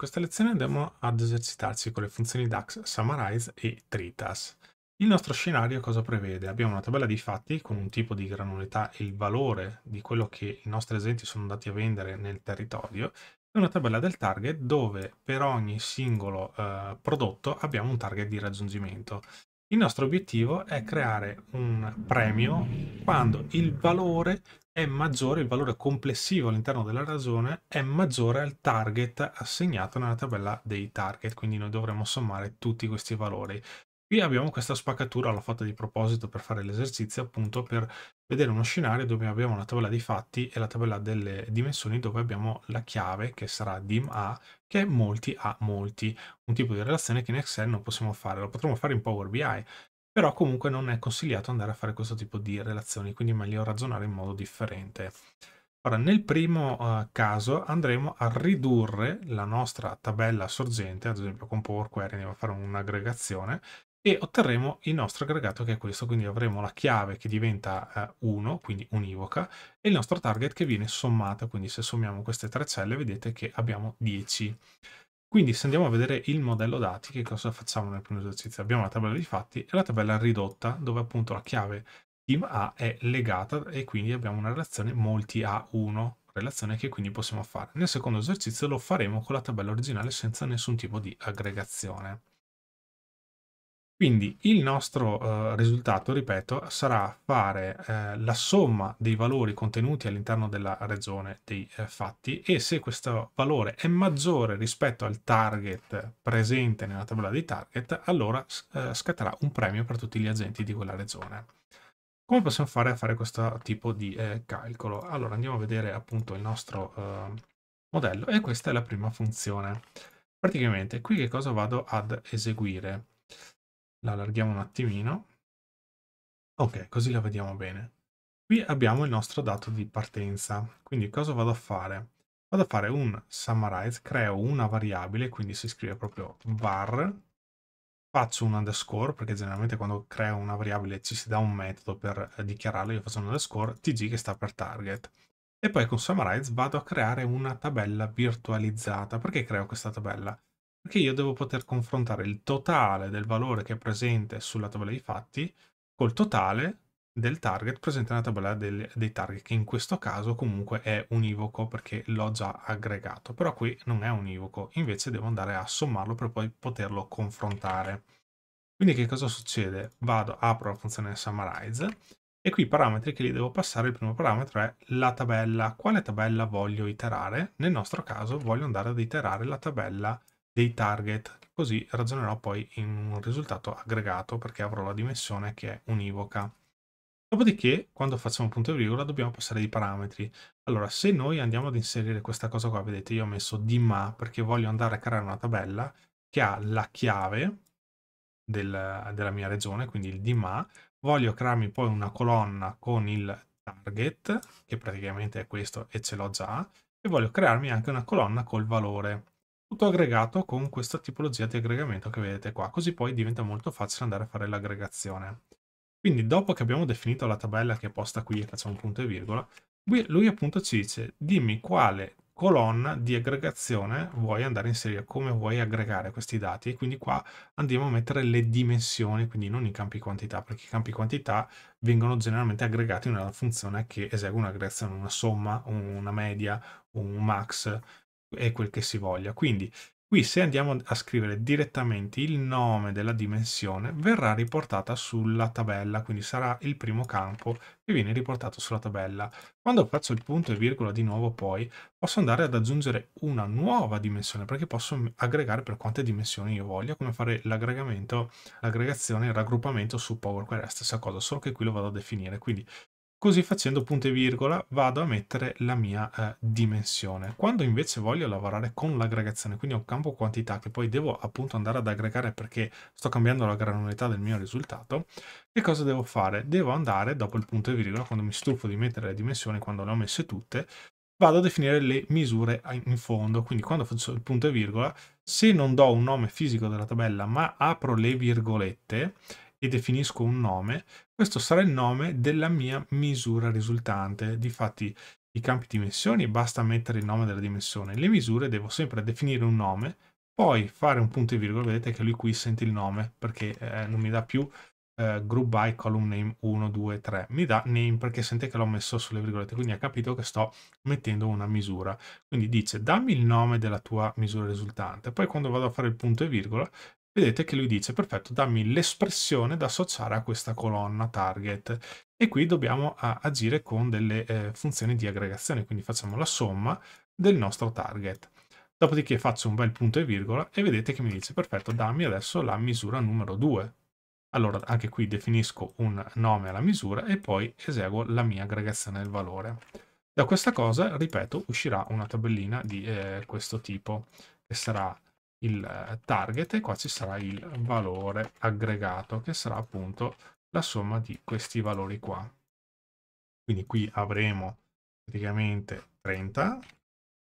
In questa lezione andiamo ad esercitarci con le funzioni DAX Summarize e Tritas. Il nostro scenario cosa prevede? Abbiamo una tabella di fatti con un tipo di granulità e il valore di quello che i nostri esenti sono andati a vendere nel territorio e una tabella del target dove per ogni singolo eh, prodotto abbiamo un target di raggiungimento. Il nostro obiettivo è creare un premio quando il valore è maggiore, il valore complessivo all'interno della ragione è maggiore al target assegnato nella tabella dei target, quindi noi dovremo sommare tutti questi valori. Qui abbiamo questa spaccatura, l'ho fatta di proposito per fare l'esercizio, appunto per vedere uno scenario dove abbiamo la tabella dei fatti e la tabella delle dimensioni dove abbiamo la chiave che sarà dim a, che è molti a molti, un tipo di relazione che in Excel non possiamo fare, lo potremmo fare in Power BI, però comunque non è consigliato andare a fare questo tipo di relazioni, quindi è meglio ragionare in modo differente. Ora, nel primo uh, caso andremo a ridurre la nostra tabella sorgente, ad esempio con Power Query andiamo a fare un'aggregazione, e otterremo il nostro aggregato che è questo, quindi avremo la chiave che diventa 1, eh, quindi univoca, e il nostro target che viene sommato, quindi se sommiamo queste tre celle vedete che abbiamo 10. Quindi se andiamo a vedere il modello dati, che cosa facciamo nel primo esercizio? Abbiamo la tabella di fatti e la tabella ridotta, dove appunto la chiave team A è legata e quindi abbiamo una relazione molti A1, relazione che quindi possiamo fare. Nel secondo esercizio lo faremo con la tabella originale senza nessun tipo di aggregazione. Quindi il nostro eh, risultato, ripeto, sarà fare eh, la somma dei valori contenuti all'interno della regione dei eh, fatti e se questo valore è maggiore rispetto al target presente nella tabella dei target, allora eh, scatterà un premio per tutti gli agenti di quella regione. Come possiamo fare a fare questo tipo di eh, calcolo? Allora andiamo a vedere appunto il nostro ehm, modello e questa è la prima funzione. Praticamente qui che cosa vado ad eseguire? la allarghiamo un attimino. Ok, così la vediamo bene. Qui abbiamo il nostro dato di partenza, quindi cosa vado a fare? Vado a fare un summarize, creo una variabile, quindi si scrive proprio var, faccio un underscore, perché generalmente quando creo una variabile ci si dà un metodo per eh, dichiararla, io faccio un underscore, tg che sta per target. E poi con summarize vado a creare una tabella virtualizzata. Perché creo questa tabella? perché io devo poter confrontare il totale del valore che è presente sulla tabella dei fatti col totale del target presente nella tabella del, dei target, che in questo caso comunque è univoco perché l'ho già aggregato, però qui non è univoco, invece devo andare a sommarlo per poi poterlo confrontare. Quindi che cosa succede? Vado, apro la funzione summarize e qui i parametri che li devo passare, il primo parametro è la tabella. Quale tabella voglio iterare? Nel nostro caso voglio andare ad iterare la tabella dei target, così ragionerò poi in un risultato aggregato perché avrò la dimensione che è univoca. Dopodiché, quando facciamo punto e virgola, dobbiamo passare dei parametri. Allora, se noi andiamo ad inserire questa cosa qua, vedete, io ho messo di ma perché voglio andare a creare una tabella che ha la chiave del, della mia regione, quindi il di ma. Voglio crearmi poi una colonna con il target, che praticamente è questo e ce l'ho già, e voglio crearmi anche una colonna col valore tutto aggregato con questa tipologia di aggregamento che vedete qua, così poi diventa molto facile andare a fare l'aggregazione. Quindi dopo che abbiamo definito la tabella che è posta qui e facciamo punto e virgola, lui appunto ci dice dimmi quale colonna di aggregazione vuoi andare a inserire, come vuoi aggregare questi dati e quindi qua andiamo a mettere le dimensioni, quindi non i campi quantità, perché i campi quantità vengono generalmente aggregati in una funzione che esegue un'aggregazione, una somma, una media, un max, e quel che si voglia. Quindi qui se andiamo a scrivere direttamente il nome della dimensione verrà riportata sulla tabella, quindi sarà il primo campo che viene riportato sulla tabella. Quando faccio il punto e virgola di nuovo poi posso andare ad aggiungere una nuova dimensione perché posso aggregare per quante dimensioni io voglia, come fare l'aggregamento, l'aggregazione, il raggruppamento su Power Query, è la stessa cosa, solo che qui lo vado a definire. Quindi Così facendo punto e virgola vado a mettere la mia eh, dimensione. Quando invece voglio lavorare con l'aggregazione, quindi ho un campo quantità che poi devo appunto andare ad aggregare perché sto cambiando la granularità del mio risultato, che cosa devo fare? Devo andare, dopo il punto e virgola, quando mi stufo di mettere le dimensioni, quando le ho messe tutte, vado a definire le misure in fondo. Quindi quando faccio il punto e virgola, se non do un nome fisico della tabella ma apro le virgolette, e definisco un nome, questo sarà il nome della mia misura risultante. Difatti i campi dimensioni basta mettere il nome della dimensione, le misure devo sempre definire un nome, poi fare un punto e virgola, vedete che lui qui sente il nome perché eh, non mi dà più eh, group by column name 1, 2, 3, mi dà name perché sente che l'ho messo sulle virgolette, quindi ha capito che sto mettendo una misura. Quindi dice dammi il nome della tua misura risultante, poi quando vado a fare il punto e virgola vedete che lui dice perfetto dammi l'espressione da associare a questa colonna target e qui dobbiamo agire con delle eh, funzioni di aggregazione quindi facciamo la somma del nostro target dopodiché faccio un bel punto e virgola e vedete che mi dice perfetto dammi adesso la misura numero 2 allora anche qui definisco un nome alla misura e poi eseguo la mia aggregazione del valore da questa cosa ripeto uscirà una tabellina di eh, questo tipo che sarà il eh, target e qua ci sarà il valore aggregato che sarà appunto la somma di questi valori qua. Quindi qui avremo praticamente 30,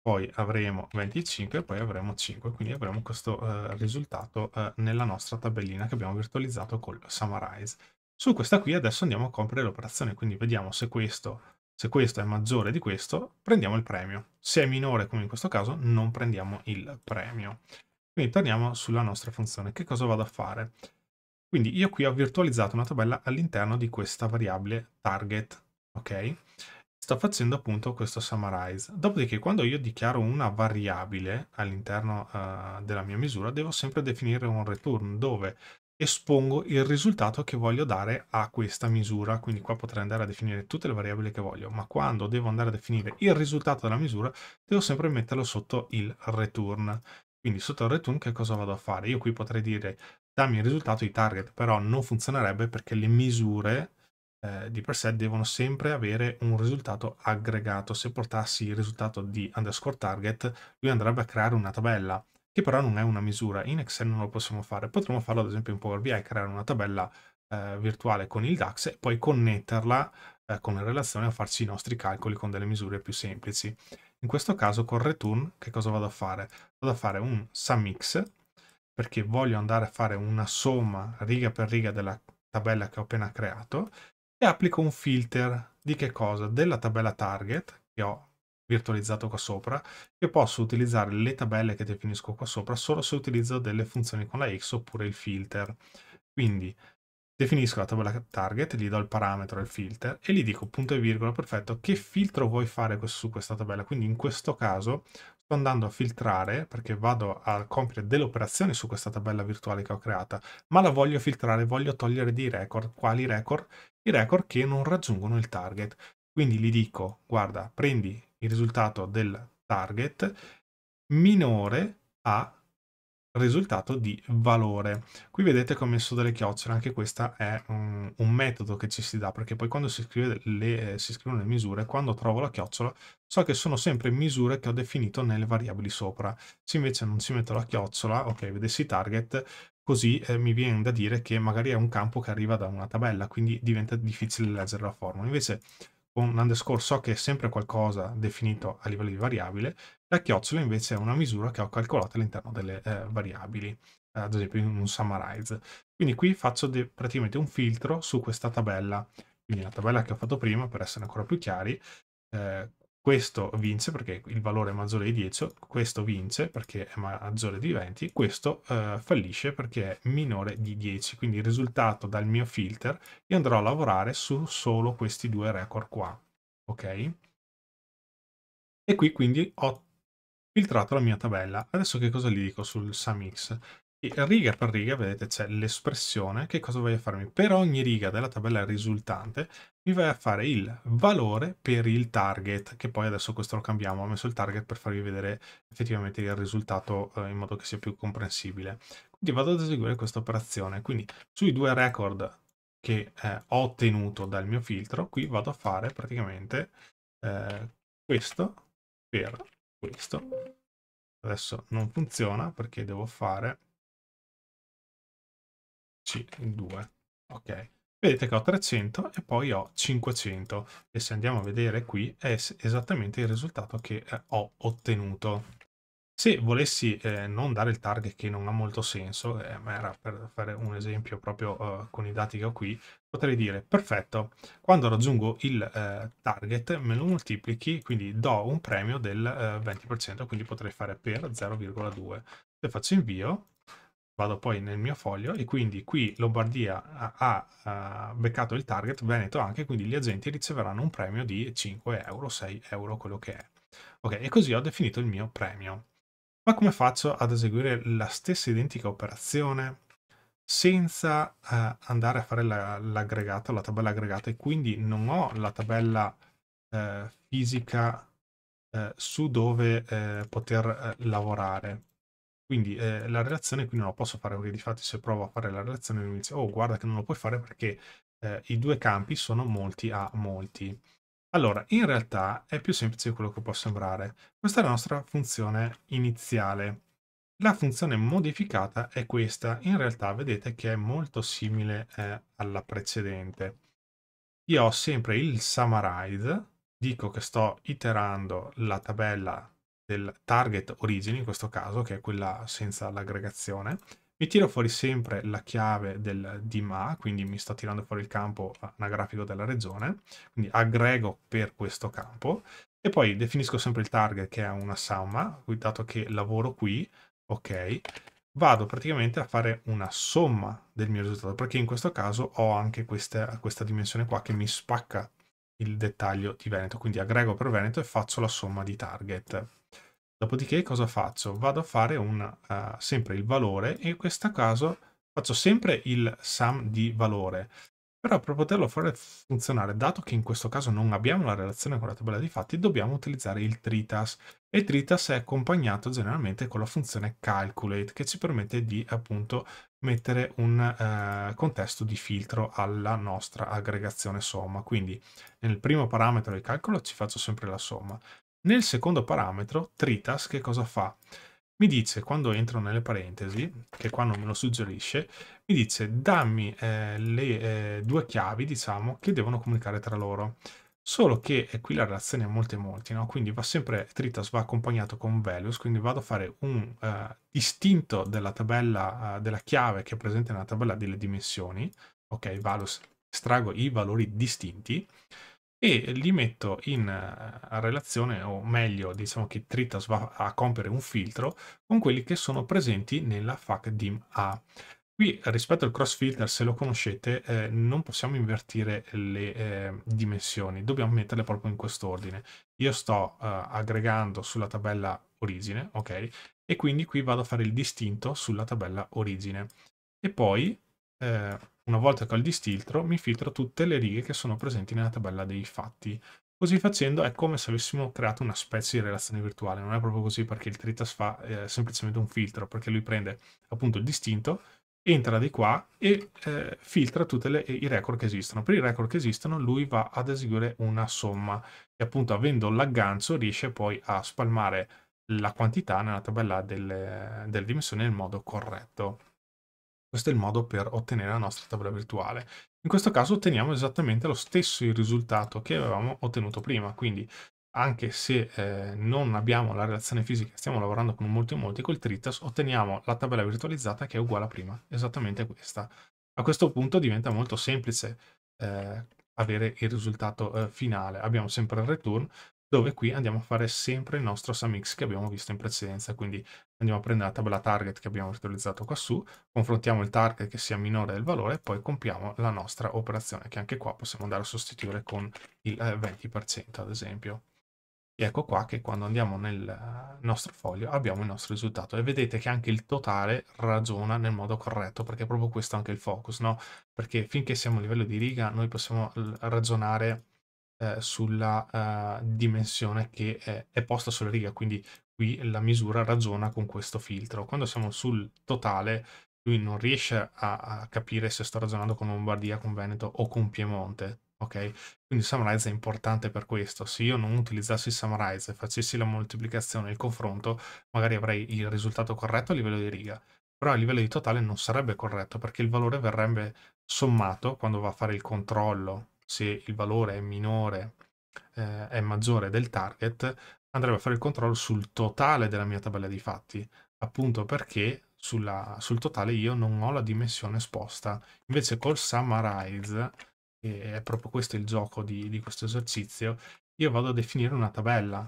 poi avremo 25 e poi avremo 5, quindi avremo questo eh, risultato eh, nella nostra tabellina che abbiamo virtualizzato col summarize. Su questa qui adesso andiamo a compiere l'operazione, quindi vediamo se questo, se questo è maggiore di questo, prendiamo il premio. Se è minore, come in questo caso, non prendiamo il premio. Quindi torniamo sulla nostra funzione. Che cosa vado a fare? Quindi io qui ho virtualizzato una tabella all'interno di questa variabile target, ok? Sto facendo appunto questo summarize. Dopodiché quando io dichiaro una variabile all'interno uh, della mia misura, devo sempre definire un return dove espongo il risultato che voglio dare a questa misura, quindi qua potrei andare a definire tutte le variabili che voglio, ma quando devo andare a definire il risultato della misura devo sempre metterlo sotto il return. Quindi sotto il return che cosa vado a fare? Io qui potrei dire dammi il risultato di target, però non funzionerebbe perché le misure eh, di per sé devono sempre avere un risultato aggregato. Se portassi il risultato di underscore target, lui andrebbe a creare una tabella, che però non è una misura. In Excel non lo possiamo fare. Potremmo farlo ad esempio in Power BI, creare una tabella eh, virtuale con il DAX e poi connetterla eh, con la relazione a farci i nostri calcoli con delle misure più semplici. In questo caso con return che cosa vado a fare? Vado a fare un summX perché voglio andare a fare una somma riga per riga della tabella che ho appena creato e applico un filter di che cosa? Della tabella target che ho virtualizzato qua sopra che posso utilizzare le tabelle che definisco qua sopra solo se utilizzo delle funzioni con la x oppure il filter. Quindi Definisco la tabella target, gli do il parametro, il filter e gli dico punto e virgola perfetto che filtro vuoi fare su questa tabella. Quindi in questo caso sto andando a filtrare perché vado a compiere delle operazioni su questa tabella virtuale che ho creata, ma la voglio filtrare, voglio togliere dei record. Quali record? I record che non raggiungono il target. Quindi gli dico, guarda, prendi il risultato del target minore a risultato di valore. Qui vedete che ho messo delle chiocciole, anche questo è un, mm, un, metodo che ci si dà, perché poi quando si, le, eh, si scrivono le misure, quando trovo la chiocciola, so che sono sempre misure che ho definito nelle variabili sopra. Se invece non ci metto la chiocciola, ok, vedessi target, così eh, mi viene da dire che magari è un campo che arriva da una tabella, quindi diventa difficile leggere la formula. Invece un underscore so che è sempre qualcosa definito a livello di variabile, la chiocciola invece è una misura che ho calcolato all'interno delle eh, variabili, eh, ad esempio in un summarize. Quindi qui faccio praticamente un filtro su questa tabella, quindi la tabella che ho fatto prima per essere ancora più chiari, eh, questo vince perché il valore è maggiore di 10, questo vince perché è maggiore di 20, questo eh, fallisce perché è minore di 10. Quindi il risultato dal mio filter, io andrò a lavorare su solo questi due record qua, ok? E qui quindi ho filtrato la mia tabella. Adesso che cosa gli dico sul SumX? E riga per riga, vedete, c'è l'espressione, che cosa voglio farmi? Per ogni riga della tabella risultante mi vai a fare il valore per il target, che poi adesso questo lo cambiamo, ho messo il target per farvi vedere effettivamente il risultato eh, in modo che sia più comprensibile. Quindi vado ad eseguire questa operazione, quindi sui due record che eh, ho ottenuto dal mio filtro, qui vado a fare praticamente eh, questo per questo. Adesso non funziona perché devo fare c2. Ok, vedete che ho 300 e poi ho 500 e se andiamo a vedere qui è esattamente il risultato che eh, ho ottenuto. Se volessi eh, non dare il target che non ha molto senso, eh, ma era per fare un esempio proprio eh, con i dati che ho qui, potrei dire perfetto, quando raggiungo il eh, target me lo moltiplichi, quindi do un premio del 20%, eh, quindi potrei fare per 0,2. Se faccio invio, vado poi nel mio foglio e quindi qui Lombardia ha, ha, eh, beccato il target, Veneto anche, quindi gli agenti riceveranno un premio di 5 euro, 6 euro, quello che è. Ok, e così ho definito il mio premio. Ma come faccio ad eseguire la stessa identica operazione senza eh, andare a fare l'aggregato, la, la, tabella aggregata e quindi non ho la tabella eh, fisica eh, su dove eh, poter eh, lavorare? Quindi eh, la relazione qui non la posso fare, perché di fatto se provo a fare la relazione mi dice, oh guarda che non lo puoi fare perché eh, i due campi sono molti a molti. Allora, in realtà è più semplice di quello che può sembrare. Questa è la nostra funzione iniziale. La funzione modificata è questa. In realtà vedete che è molto simile eh, alla precedente. Io ho sempre il summarize, dico che sto iterando la tabella del target origini, in questo caso, che è quella senza l'aggregazione. Mi tiro fuori sempre la chiave del DMA, quindi mi sto tirando fuori il campo anagrafico della regione, quindi aggrego per questo campo, e poi definisco sempre il target che è una somma, dato che lavoro qui, ok, vado praticamente a fare una somma del mio risultato, perché in questo caso ho anche questa, questa dimensione qua che mi spacca il dettaglio di Veneto, quindi aggrego per Veneto e faccio la somma di target. Dopodiché cosa faccio? Vado a fare un, uh, sempre il valore e in questo caso faccio sempre il sum di valore. Però per poterlo fare funzionare, dato che in questo caso non abbiamo la relazione con la tabella di fatti, dobbiamo utilizzare il tritas e Tritas è accompagnato generalmente con la funzione calculate che ci permette di appunto mettere un eh, contesto di filtro alla nostra aggregazione somma. Quindi nel primo parametro di calcolo ci faccio sempre la somma. Nel secondo parametro Tritas che cosa fa? Mi dice quando entro nelle parentesi, che qua non me lo suggerisce, mi dice dammi eh, le eh, due chiavi diciamo che devono comunicare tra loro. Solo che eh, qui la relazione è molto e molti, no? Quindi va sempre tritas va accompagnato con values, quindi vado a fare un uh, eh, istinto della tabella, uh, della chiave che è presente nella tabella delle dimensioni, ok, values, estraggo i valori distinti e li metto in uh, relazione, o meglio, diciamo che tritas va a compiere un filtro con quelli che sono presenti nella facdim A. Qui rispetto al cross filter, se lo conoscete, eh, non possiamo invertire le eh, dimensioni, dobbiamo metterle proprio in quest'ordine. Io sto eh, aggregando sulla tabella origine, ok? E quindi qui vado a fare il distinto sulla tabella origine. E poi, eh, una volta che ho il distiltro, mi filtro tutte le righe che sono presenti nella tabella dei fatti. Così facendo è come se avessimo creato una specie di relazione virtuale, non è proprio così perché il Tritas fa eh, semplicemente un filtro, perché lui prende appunto il distinto, entra di qua e eh, filtra tutti i record che esistono. Per i record che esistono lui va ad eseguire una somma e appunto avendo l'aggancio riesce poi a spalmare la quantità nella tabella delle, delle dimensioni nel modo corretto. Questo è il modo per ottenere la nostra tabella virtuale. In questo caso otteniamo esattamente lo stesso risultato che avevamo ottenuto prima, quindi anche se eh, non abbiamo la relazione fisica, stiamo lavorando con molti molto molti, col Tritas otteniamo la tabella virtualizzata che è uguale a prima, esattamente questa. A questo punto diventa molto semplice eh, avere il risultato eh, finale. Abbiamo sempre il return, dove qui andiamo a fare sempre il nostro SumX che abbiamo visto in precedenza, quindi andiamo a prendere la tabella target che abbiamo virtualizzato qua su, confrontiamo il target che sia minore del valore e poi compiamo la nostra operazione, che anche qua possiamo andare a sostituire con il 20% eh, ad esempio. E ecco qua che quando andiamo nel eh, nostro foglio abbiamo il nostro risultato e vedete che anche il totale ragiona nel modo corretto perché è proprio questo anche il focus, no? Perché finché siamo a livello di riga noi possiamo ragionare eh, sulla eh, dimensione che è, è posta sulla riga, quindi qui la misura ragiona con questo filtro. Quando siamo sul totale lui non riesce a, a capire se sto ragionando con Lombardia, con Veneto o con Piemonte, ok? Quindi Summarize è importante per questo. Se io non utilizzassi Summarize e facessi la moltiplicazione il confronto, magari avrei il risultato corretto a livello di riga, però a livello di totale non sarebbe corretto perché il valore verrebbe sommato quando va a fare il controllo. Se il valore è minore, eh, è maggiore del target, andrebbe a fare il controllo sul totale della mia tabella di fatti, appunto perché sulla, sul totale io non ho la dimensione esposta. Invece col summarize che è proprio questo il gioco di, di questo esercizio, io vado a definire una tabella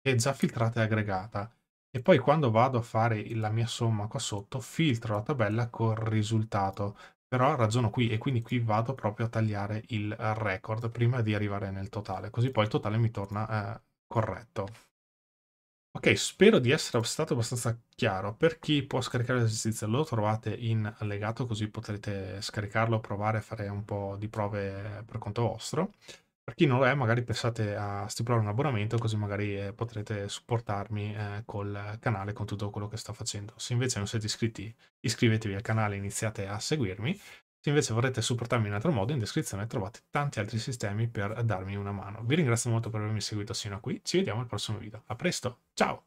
che è già filtrata e aggregata e poi quando vado a fare la mia somma qua sotto filtro la tabella col risultato però ragiono qui e quindi qui vado proprio a tagliare il record prima di arrivare nel totale così poi il totale mi torna eh, corretto Ok, spero di essere stato abbastanza chiaro. Per chi può scaricare l'esercizio lo trovate in allegato, così potrete scaricarlo, provare, fare un po' di prove per conto vostro. Per chi non lo è, magari pensate a stipulare un abbonamento, così magari eh, potrete supportarmi eh, col canale, con tutto quello che sto facendo. Se invece non siete iscritti, iscrivetevi al canale, iniziate a seguirmi se invece vorrete supportarmi in altro modo, in descrizione trovate tanti altri sistemi per darmi una mano. Vi ringrazio molto per avermi seguito fino a qui, ci vediamo al prossimo video. A presto, ciao!